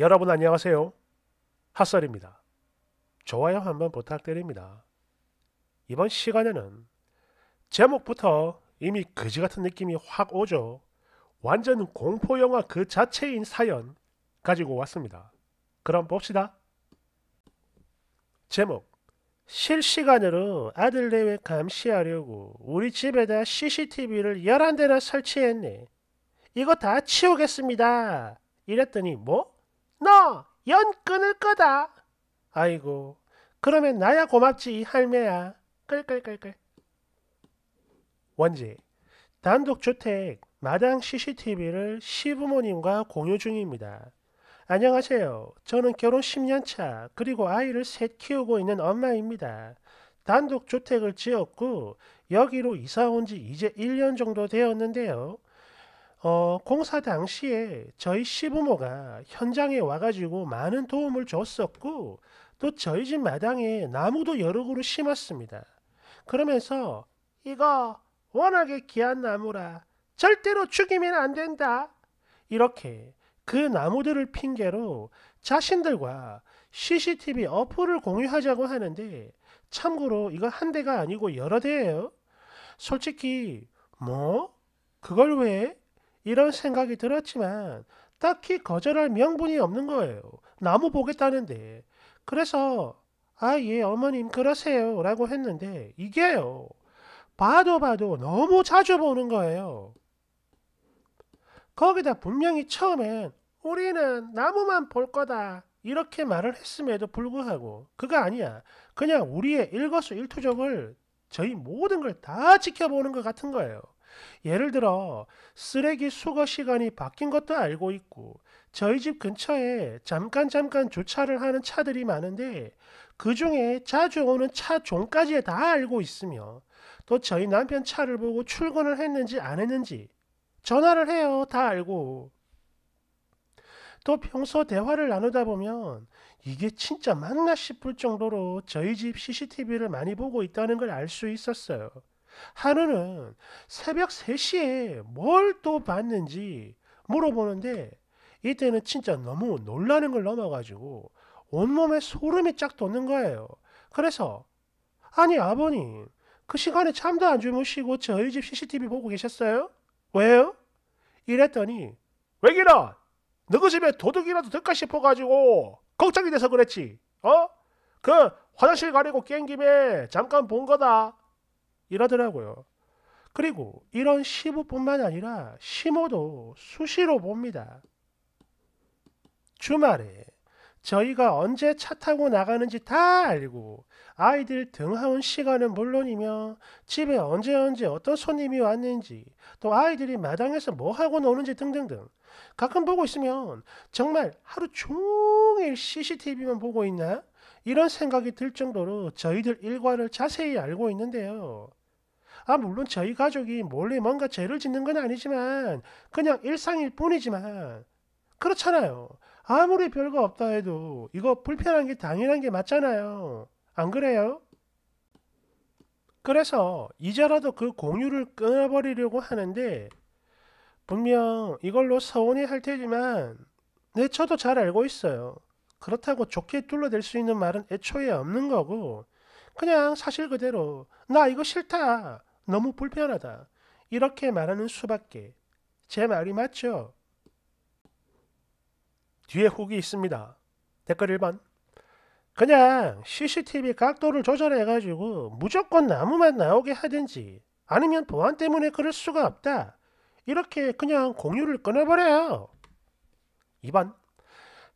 여러분 안녕하세요. 핫설입니다. 좋아요 한번 부탁드립니다. 이번 시간에는 제목부터 이미 그지 같은 느낌이 확 오죠. 완전 공포 영화 그 자체인 사연 가지고 왔습니다. 그럼 봅시다. 제목 실시간으로 아들 내외 감시하려고 우리 집에다 CCTV를 11대나 설치했네. 이거 다 치우겠습니다. 이랬더니 뭐? 너연 끊을 거다. 아이고, 그러면 나야 고맙지, 할매야. 끌끌끌끌. 원지, 단독주택 마당 CCTV를 시부모님과 공유 중입니다. 안녕하세요. 저는 결혼 10년차 그리고 아이를 셋 키우고 있는 엄마입니다. 단독주택을 지었고 여기로 이사 온지 이제 1년 정도 되었는데요. 어, 공사 당시에 저희 시부모가 현장에 와가지고 많은 도움을 줬었고 또 저희 집 마당에 나무도 여러 그루 심었습니다. 그러면서 이거 워낙에 귀한 나무라 절대로 죽이면 안 된다. 이렇게 그 나무들을 핑계로 자신들과 CCTV 어플을 공유하자고 하는데 참고로 이거 한 대가 아니고 여러 대예요. 솔직히 뭐? 그걸 왜? 이런 생각이 들었지만 딱히 거절할 명분이 없는 거예요. 나무 보겠다는데. 그래서 아, 예, 어머님 그러세요. 라고 했는데 이게요. 봐도 봐도 너무 자주 보는 거예요. 거기다 분명히 처음엔 우리는 나무만 볼 거다. 이렇게 말을 했음에도 불구하고 그가 아니야. 그냥 우리의 일거수일투족을 저희 모든 걸 다 지켜보는 것 같은 거예요. 예를 들어 쓰레기 수거 시간이 바뀐 것도 알고 있고 저희 집 근처에 잠깐 잠깐 주차를 하는 차들이 많은데 그 중에 자주 오는 차 종까지 다 알고 있으며 또 저희 남편 차를 보고 출근을 했는지 안 했는지 전화를 해요. 다 알고. 또 평소 대화를 나누다 보면 이게 진짜 맞나 싶을 정도로 저희 집 CCTV를 많이 보고 있다는 걸 알 수 있었어요. 하루는 새벽 3시에 뭘 또 봤는지 물어보는데 이때는 진짜 너무 놀라는 걸 넘어가지고 온몸에 소름이 쫙 돋는 거예요. 그래서 아니 아버님 그 시간에 잠도 안 주무시고 저희 집 CCTV 보고 계셨어요? 왜요? 이랬더니 왜기라 너그 집에 도둑이라도 들까 싶어가지고 걱정이 돼서 그랬지 어? 그 화장실 가리고 깬 김에 잠깐 본 거다 이러더라고요. 그리고 이런 시부뿐만 아니라 시모도 수시로 봅니다. 주말에 저희가 언제 차 타고 나가는지 다 알고 아이들 등하운 시간은 물론이며 집에 언제 언제 어떤 손님이 왔는지 또 아이들이 마당에서 뭐 하고 노는지 등등등 가끔 보고 있으면 정말 하루 종일 CCTV만 보고 있나? 이런 생각이 들 정도로 저희들 일과를 자세히 알고 있는데요. 아, 물론 저희 가족이 몰래 뭔가 죄를 짓는 건 아니지만, 그냥 일상일 뿐이지만, 그렇잖아요. 아무리 별거 없다 해도 이거 불편한 게 당연한 게 맞잖아요. 안 그래요? 그래서 이제라도 그 공유를 끊어버리려고 하는데, 분명 이걸로 서운해 할 테지만, 네, 저도 잘 알고 있어요. 그렇다고 좋게 둘러댈 수 있는 말은 애초에 없는 거고 그냥 사실 그대로 나 이거 싫다. 너무 불편하다. 이렇게 말하는 수밖에. 제 말이 맞죠? 뒤에 후기 있습니다. 댓글 1번. 그냥 CCTV 각도를 조절해가지고 무조건 나무만 나오게 하든지 아니면 보안 때문에 그럴 수가 없다. 이렇게 그냥 공유를 끊어버려요. 2번.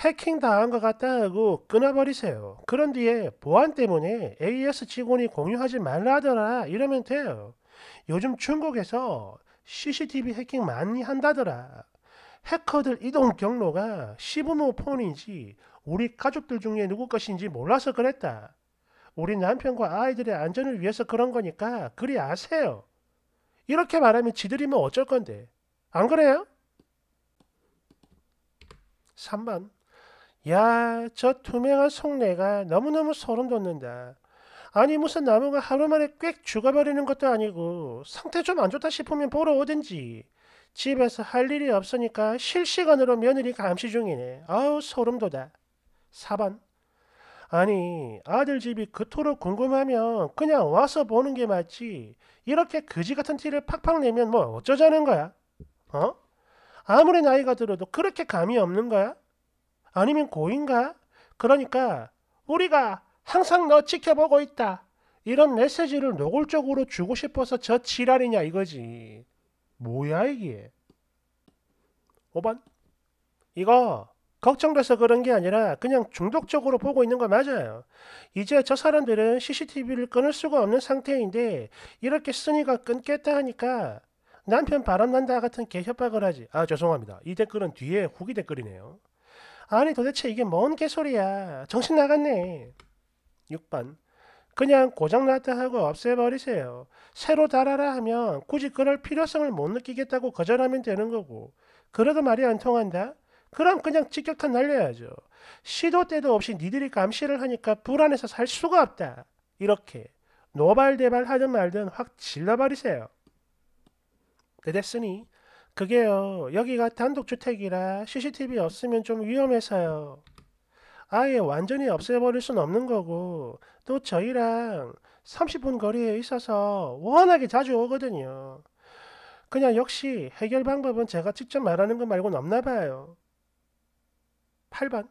해킹 당한 것 같다 고 끊어버리세요. 그런 뒤에 보안 때문에 AS 직원이 공유하지 말라 더라 이러면 돼요. 요즘 중국에서 CCTV 해킹 많이 한다더라. 해커들 이동 경로가 시부모 폰인지 우리 가족들 중에 누구 것인지 몰라서 그랬다. 우리 남편과 아이들의 안전을 위해서 그런 거니까 그리 아세요. 이렇게 말하면 지들이면 어쩔 건데. 안 그래요? 3번 야, 저 투명한 속내가 너무너무 소름 돋는다. 아니 무슨 나무가 하루 만에 꽥 죽어버리는 것도 아니고 상태 좀 안 좋다 싶으면 보러 오든지 집에서 할 일이 없으니까 실시간으로 며느리 감시 중이네. 아우 소름 돋아. 4번 아니 아들 집이 그토록 궁금하면 그냥 와서 보는 게 맞지 이렇게 그지 같은 티를 팍팍 내면 뭐 어쩌자는 거야? 어? 아무리 나이가 들어도 그렇게 감이 없는 거야? 아니면 고인가? 그러니까 우리가 항상 너 지켜보고 있다. 이런 메시지를 노골적으로 주고 싶어서 저 지랄이냐 이거지. 뭐야 이게? 5번 이거 걱정돼서 그런 게 아니라 그냥 중독적으로 보고 있는 거 맞아요. 이제 저 사람들은 CCTV를 끊을 수가 없는 상태인데 이렇게 쓰니까 끊겠다 하니까 남편 바람난다 같은 개 협박을 하지. 아 죄송합니다. 이 댓글은 뒤에 후기 댓글이네요. 아니 도대체 이게 뭔 개소리야. 정신 나갔네. 6번. 그냥 고장났다 하고 없애버리세요. 새로 달아라 하면 굳이 그럴 필요성을 못 느끼겠다고 거절하면 되는 거고 그러다 말이 안 통한다? 그럼 그냥 직격탄 날려야죠. 시도 때도 없이 니들이 감시를 하니까 불안해서 살 수가 없다. 이렇게 노발대발 하든 말든 확 질러버리세요. 그랬으니 그게요. 여기가 단독주택이라 CCTV 없으면 좀 위험해서요. 아예 완전히 없애버릴 순 없는 거고 또 저희랑 30분 거리에 있어서 워낙에 자주 오거든요. 그냥 역시 해결 방법은 제가 직접 말하는 것 말고는 없나 봐요. 8번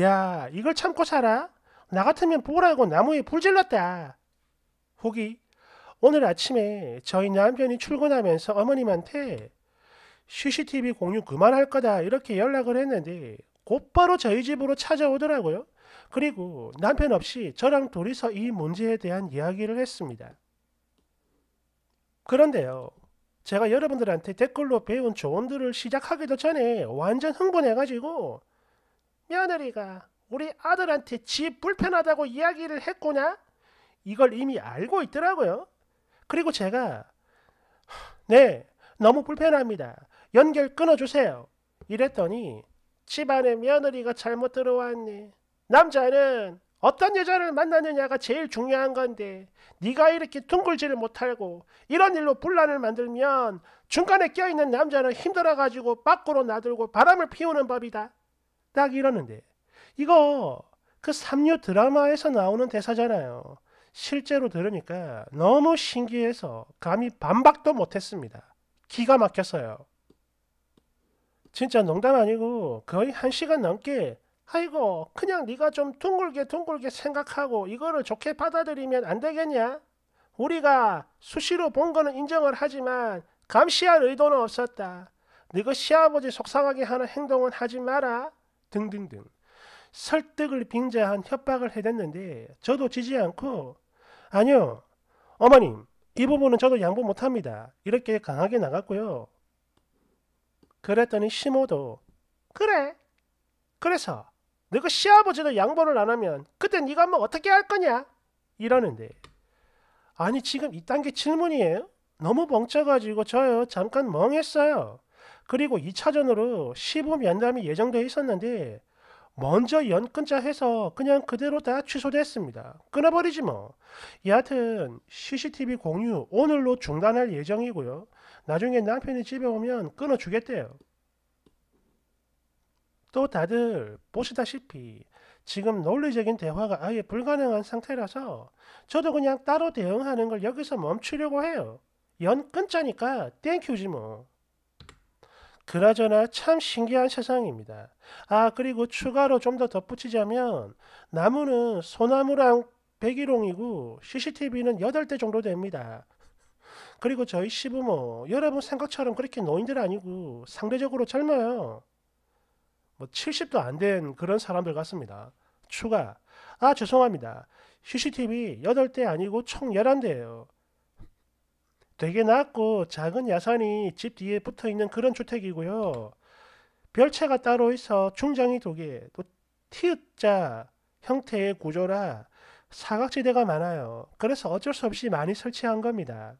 야 이걸 참고 살아? 나 같으면 보라고 나무에 불 질렀다. 후기 오늘 아침에 저희 남편이 출근하면서 어머님한테 CCTV 공유 그만할 거다 이렇게 연락을 했는데 곧바로 저희 집으로 찾아오더라고요. 그리고 남편 없이 저랑 둘이서 이 문제에 대한 이야기를 했습니다. 그런데요. 제가 여러분들한테 댓글로 배운 조언들을 시작하기도 전에 완전 흥분해가지고 며느리가 우리 아들한테 집 불편하다고 이야기를 했구나? 이걸 이미 알고 있더라고요. 그리고 제가 네, 너무 불편합니다. 연결 끊어주세요. 이랬더니 집안에 며느리가 잘못 들어왔네. 남자는 어떤 여자를 만나느냐가 제일 중요한 건데 네가 이렇게 둥글지를 못하고 이런 일로 분란을 만들면 중간에 껴있는 남자는 힘들어가지고 밖으로 나들고 바람을 피우는 법이다. 딱 이러는데 이거 그 삼류 드라마에서 나오는 대사잖아요. 실제로 들으니까 너무 신기해서 감히 반박도 못했습니다. 기가 막혔어요. 진짜 농담 아니고 거의 한 시간 넘게 아이고 그냥 네가 좀 둥글게 둥글게 생각하고 이거를 좋게 받아들이면 안 되겠냐? 우리가 수시로 본 거는 인정을 하지만 감시할 의도는 없었다. 네가 시아버지 속상하게 하는 행동은 하지 마라. 등등등. 설득을 빙자한 협박을 해댔는데 저도 지지 않고 아니요. 어머님 이 부분은 저도 양보 못합니다. 이렇게 강하게 나갔고요. 그랬더니 시모도 그래. 그래서 너그 시아버지도 양보를 안 하면 그때 네가 뭐 어떻게 할 거냐? 이러는데 아니 지금 이 단계 질문이에요? 너무 멍청가지고 저요 잠깐 멍했어요. 그리고 2차전으로 시범 면담이 예정되어 있었는데 먼저 연끈자 해서 그냥 그대로 다 취소됐습니다. 끊어버리지 뭐. 여하튼 CCTV 공유 오늘로 중단할 예정이고요. 나중에 남편이 집에 오면 끊어주겠대요. 또 다들 보시다시피 지금 논리적인 대화가 아예 불가능한 상태라서 저도 그냥 따로 대응하는 걸 여기서 멈추려고 해요. 연 끊자니까 땡큐지 뭐. 그나저나 참 신기한 세상입니다. 아 그리고 추가로 좀 더 덧붙이자면 나무는 소나무랑 백일홍이고 CCTV는 8대 정도 됩니다. 그리고 저희 시부모, 여러분 생각처럼 그렇게 노인들 아니고 상대적으로 젊어요. 뭐 70도 안 된 그런 사람들 같습니다. 추가. 아, 죄송합니다. CCTV 8대 아니고 총 11대예요. 되게 낮고 작은 야산이 집 뒤에 붙어 있는 그런 주택이고요. 별채가 따로 있어 중장이 두 개, 또 티읕자 형태의 구조라 사각지대가 많아요. 그래서 어쩔 수 없이 많이 설치한 겁니다.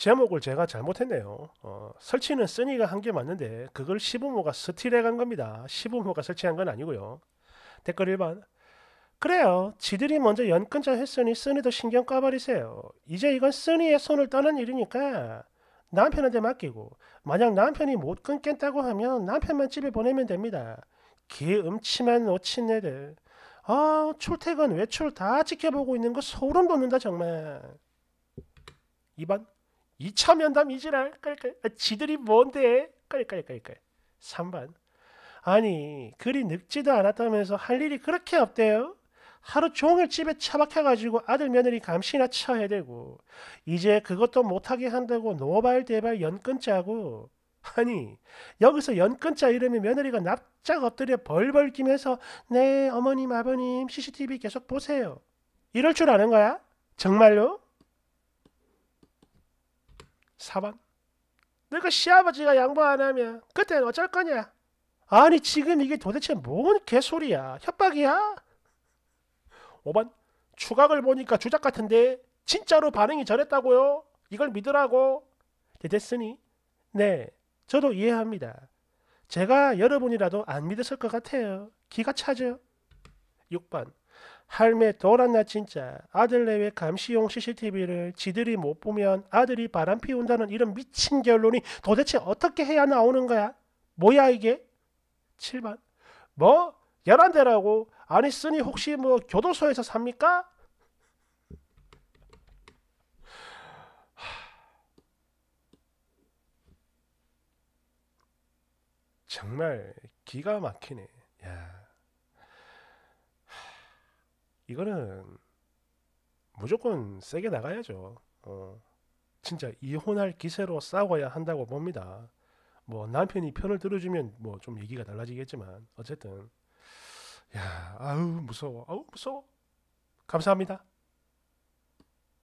제목을 제가 잘못했네요. 어, 설치는 쓰니가 한 게 맞는데 그걸 시부모가 스틸해 간 겁니다. 시부모가 설치한 건 아니고요. 댓글 1번 그래요. 지들이 먼저 연끈자 했으니 쓰니도 신경 까버리세요. 이제 이건 쓰니의 손을 떠난 일이니까 남편한테 맡기고 만약 남편이 못 끊겠다고 하면 남편만 집에 보내면 됩니다. 기음침한 노친네들. 아 출퇴근 외출 다 지켜보고 있는 거 소름 돋는다 정말. 2번 2차 면담 이지라 지들이 뭔데 3번 아니 그리 늙지도 않았다면서 할 일이 그렇게 없대요 하루 종일 집에 처박혀가지고 아들 며느리 감시나 쳐야 되고 이제 그것도 못하게 한다고 노발대발 연끈 짜고 아니 여기서 연끈 짜 이러면 며느리가 납작 엎드려 벌벌 끼면서 네 어머님 아버님 CCTV 계속 보세요 이럴 줄 아는 거야? 정말로? 4번. 내가 시아버지가 양보 안 하면 그땐 어쩔 거냐? 아니 지금 이게 도대체 뭔 개소리야? 협박이야? 5번. 추각을 보니까 주작 같은데 진짜로 반응이 저랬다고요? 이걸 믿으라고? 대댔으니 네, 저도 이해합니다. 제가 여러분이라도 안 믿었을 것 같아요. 기가 차죠? 6번. 할매 돌았나 진짜. 아들 내외 감시용 CCTV를 지들이 못 보면 아들이 바람 피운다는 이런 미친 결론이 도대체 어떻게 해야 나오는 거야? 뭐야 이게? 7번. 뭐? 열한 대라고? 아니 쓰니 혹시 뭐 교도소에서 삽니까? 정말 기가 막히네. 야. 이거는 무조건 세게 나가야죠. 어, 진짜 이혼할 기세로 싸워야 한다고 봅니다. 뭐 남편이 편을 들어주면 뭐 좀 얘기가 달라지겠지만 어쨌든 야 아우 무서워 아우 무서워 감사합니다.